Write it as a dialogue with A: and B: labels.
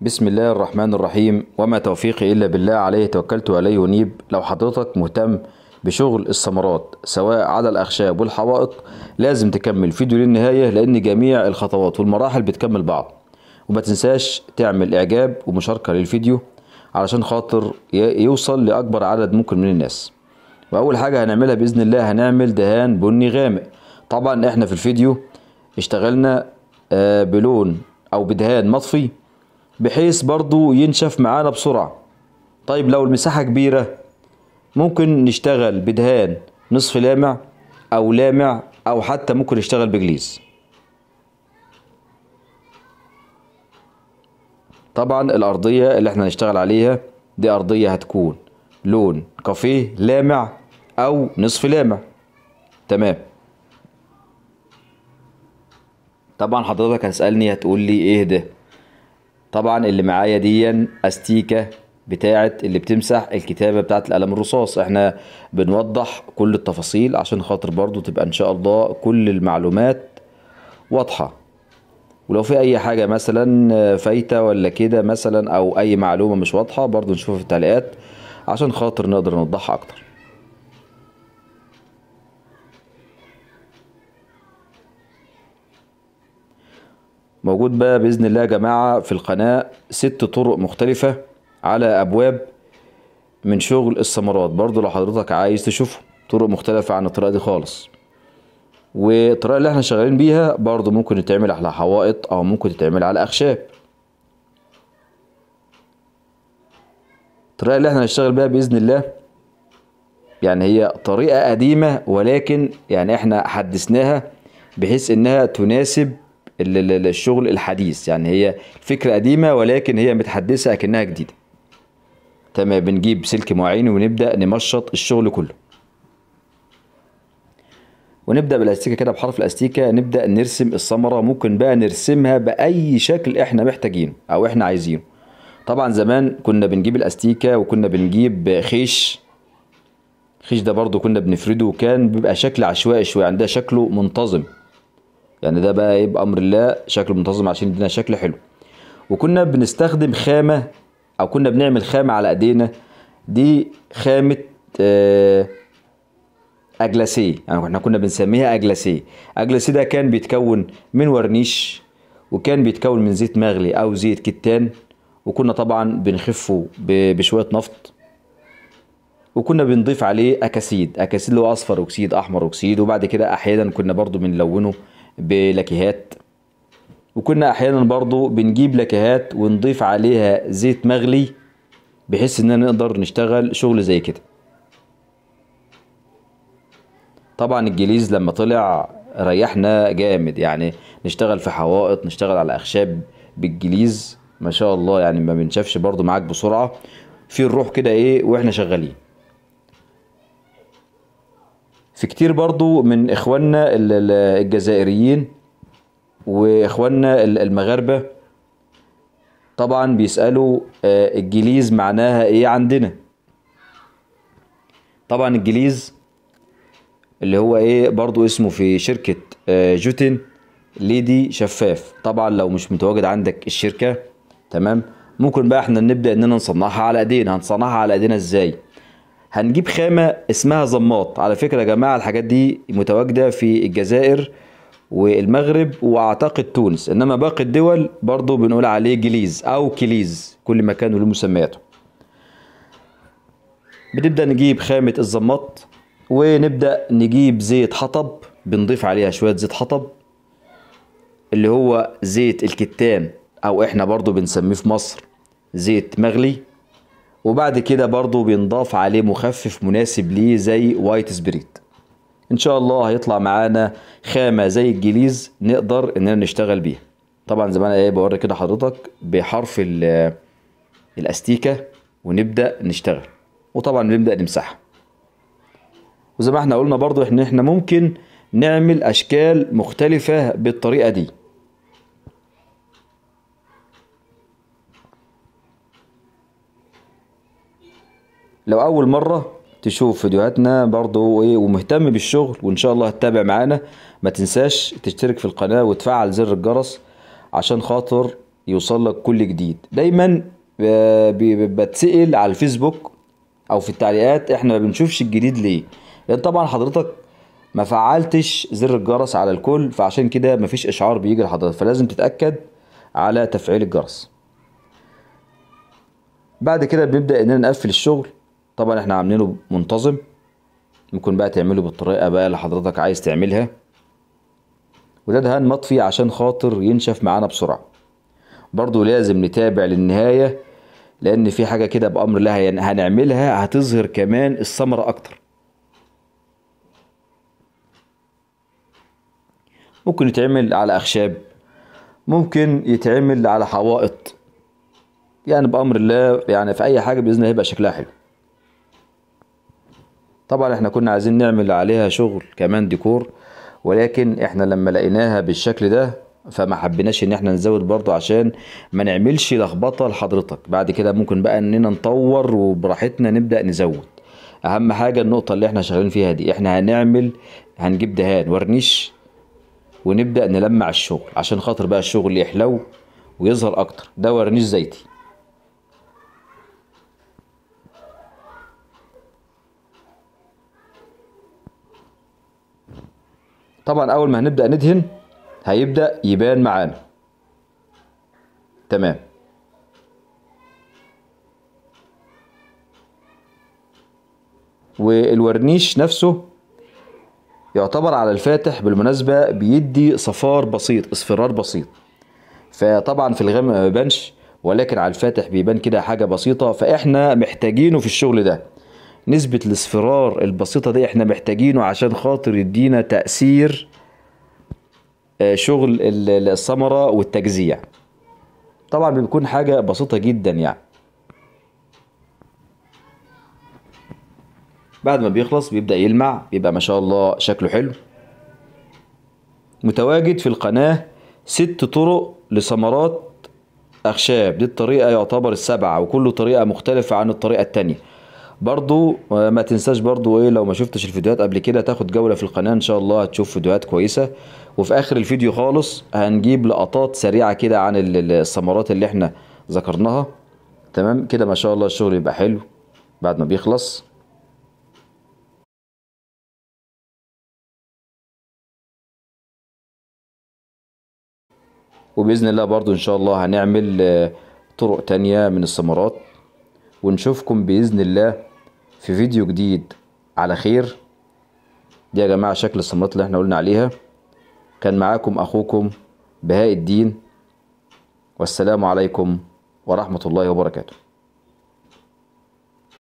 A: بسم الله الرحمن الرحيم وما توفيقي إلا بالله عليه توكلت عليه ونيب لو حضرتك مهتم بشغل الثمرات سواء على الأخشاب والحوائط لازم تكمل فيديو للنهاية لأن جميع الخطوات والمراحل بتكمل بعض وما تنساش تعمل إعجاب ومشاركة للفيديو علشان خاطر يوصل لأكبر عدد ممكن من الناس وأول حاجة هنعملها بإذن الله هنعمل دهان بني غامق طبعا إحنا في الفيديو اشتغلنا آه، بلون أو بدهان مطفي بحيث برضو ينشف معانا بسرعة طيب لو المساحة كبيرة ممكن نشتغل بدهان نصف لامع أو لامع أو حتى ممكن نشتغل بجليز طبعا الأرضية اللي احنا هنشتغل عليها دي أرضية هتكون لون كافيه لامع أو نصف لامع تمام طبعا حضرتك هتسألني هتقول لي ايه ده طبعا اللي معايا دي استيكه بتاعه اللي بتمسح الكتابه بتاعه القلم الرصاص احنا بنوضح كل التفاصيل عشان خاطر برضو تبقى ان شاء الله كل المعلومات واضحه ولو في اي حاجه مثلا فايته ولا كده مثلا او اي معلومه مش واضحه برضو نشوفها في التعليقات عشان خاطر نقدر نوضحها اكتر موجود بقى باذن الله يا جماعه في القناه ست طرق مختلفه على ابواب من شغل الثمرات برضو لو حضرتك عايز تشوفه طرق مختلفه عن الطريقه دي خالص والطريقه اللي احنا شغالين بيها برضو ممكن تتعمل على حوائط او ممكن تتعمل على اخشاب الطريقه اللي احنا هنشتغل بيها باذن الله يعني هي طريقه قديمه ولكن يعني احنا حدثناها بحيث انها تناسب الشغل الحديث يعني هي فكرة قديمة ولكن هي متحدثة أكنها جديدة تمام بنجيب سلك معين ونبدأ نمشط الشغل كله ونبدأ بالاستيكة كده بحرف الاستيكة نبدأ نرسم الثمرة ممكن بقى نرسمها بأي شكل احنا محتاجينه أو احنا عايزينه طبعا زمان كنا بنجيب الاستيكة وكنا بنجيب خيش الخيش ده برضو كنا بنفرده وكان بيبقى شكل عشوائي شوية عندها شكله منتظم يعني ده بقى ايه بامر الله شكل منتظم عشان يدينا شكل حلو وكنا بنستخدم خامه او كنا بنعمل خامه على ايدينا دي خامه آه، اجلاسيه يعني احنا كنا بنسميها اجلاسيه اجلاسيه ده كان بيتكون من ورنيش وكان بيتكون من زيت مغلي او زيت كتان وكنا طبعا بنخفه بشويه نفط وكنا بنضيف عليه اكاسيد اكاسيد اللي هو اصفر اكسيد احمر اكسيد وبعد كده احيانا كنا برضو بنلونه بلاكيهات وكنا احيانا برضو بنجيب لاكيهات ونضيف عليها زيت مغلي بحيث اننا نقدر نشتغل شغل زي كده طبعا الجليز لما طلع ريحنا جامد يعني نشتغل في حوائط نشتغل على اخشاب بالجليز ما شاء الله يعني ما بنشافش برضو معاك بسرعه في الروح كده ايه واحنا شغالين في كتير برضو من إخواننا الجزائريين وإخواننا المغاربة طبعا بيسألوا آه، الجليز معناها إيه عندنا طبعا الجليز اللي هو إيه برضو اسمه في شركة آه، جوتن ليدي شفاف طبعا لو مش متواجد عندك الشركة تمام ممكن بقى احنا نبدأ اننا نصنعها على ايدينا هنصنعها على ايدينا ازاي هنجيب خامة اسمها زماط على فكرة يا جماعة الحاجات دي متواجدة في الجزائر والمغرب واعتقد تونس انما باقي الدول برضو بنقول عليه جليز او كليز كل مكان له مسمياته بنبدأ نجيب خامة الزماط ونبدأ نجيب زيت حطب بنضيف عليها شوية زيت حطب اللي هو زيت الكتان او احنا برضو بنسميه في مصر زيت مغلي وبعد كده برضو بينضاف عليه مخفف مناسب ليه زي وايت سبريت ان شاء الله هيطلع معانا خامه زي الجليز نقدر اننا نشتغل بيها طبعا زي ما انا ايه بوري كده حضرتك بحرف الاستيكه ونبدا نشتغل وطبعا بنبدا نمسحها وزي ما احنا قلنا برضو ان احنا ممكن نعمل اشكال مختلفه بالطريقه دي لو أول مرة تشوف فيديوهاتنا برضو ايه ومهتم بالشغل وان شاء الله هتتابع معانا ما تنساش تشترك في القناة وتفعل زر الجرس عشان خاطر يوصل لك كل جديد دايما آه، بتسأل على الفيسبوك او في التعليقات احنا ما بنشوفش الجديد ليه لان طبعا حضرتك ما فعلتش زر الجرس على الكل فعشان كده مفيش اشعار بيجي لحضرتك فلازم تتأكد على تفعيل الجرس بعد كده بنبدأ اننا نقفل الشغل طبعا احنا عاملينه منتظم ممكن بقى تعمله بالطريقة بقى اللي حضرتك عايز تعملها وده دهان مطفي عشان خاطر ينشف معانا بسرعة برضو لازم نتابع للنهاية لأن في حاجة كده بأمر لها يعني هنعملها هتظهر كمان الثمرة أكتر ممكن يتعمل على أخشاب ممكن يتعمل على حوائط يعني بأمر الله يعني في أي حاجة بإذن الله هيبقى شكلها حلو طبعا احنا كنا عايزين نعمل عليها شغل كمان ديكور ولكن احنا لما لقيناها بالشكل ده فما حبيناش ان احنا نزود برضه عشان ما نعملش لخبطه لحضرتك بعد كده ممكن بقى اننا نطور وبراحتنا نبدا نزود اهم حاجه النقطه اللي احنا شغالين فيها دي احنا هنعمل هنجيب دهان ورنيش ونبدا نلمع الشغل عشان خاطر بقى الشغل يحلو ويظهر اكتر ده ورنيش زيتي طبعا اول ما هنبدأ ندهن هيبدأ يبان معانا تمام والورنيش نفسه يعتبر على الفاتح بالمناسبة بيدي صفار بسيط اصفرار بسيط فطبعا في الغامق ما ولكن على الفاتح بيبان كده حاجة بسيطة فاحنا محتاجينه في الشغل ده نسبة الاصفرار البسيطة دي احنا محتاجينه عشان خاطر يدينا تأثير آه، شغل الثمرة والتجزيع طبعا بيكون حاجة بسيطة جدا يعني بعد ما بيخلص بيبدأ يلمع بيبقى ما شاء الله شكله حلو متواجد في القناة ست طرق لثمرات أخشاب دي الطريقة يعتبر السبعة وكل طريقة مختلفة عن الطريقة التانية برضو آه، ما تنساش برضو ايه لو ما شفتش الفيديوهات قبل كده تاخد جولة في القناة ان شاء الله هتشوف فيديوهات كويسة وفي اخر الفيديو خالص هنجيب لقطات سريعة كده عن الثمرات اللي احنا ذكرناها تمام كده ما شاء الله الشغل يبقى حلو بعد ما بيخلص وبإذن الله برضو إن شاء الله هنعمل آه، طرق تانية من الثمرات ونشوفكم باذن الله في فيديو جديد على خير دي يا جماعه شكل الصمات اللي احنا قلنا عليها كان معاكم اخوكم بهاء الدين والسلام عليكم ورحمه الله وبركاته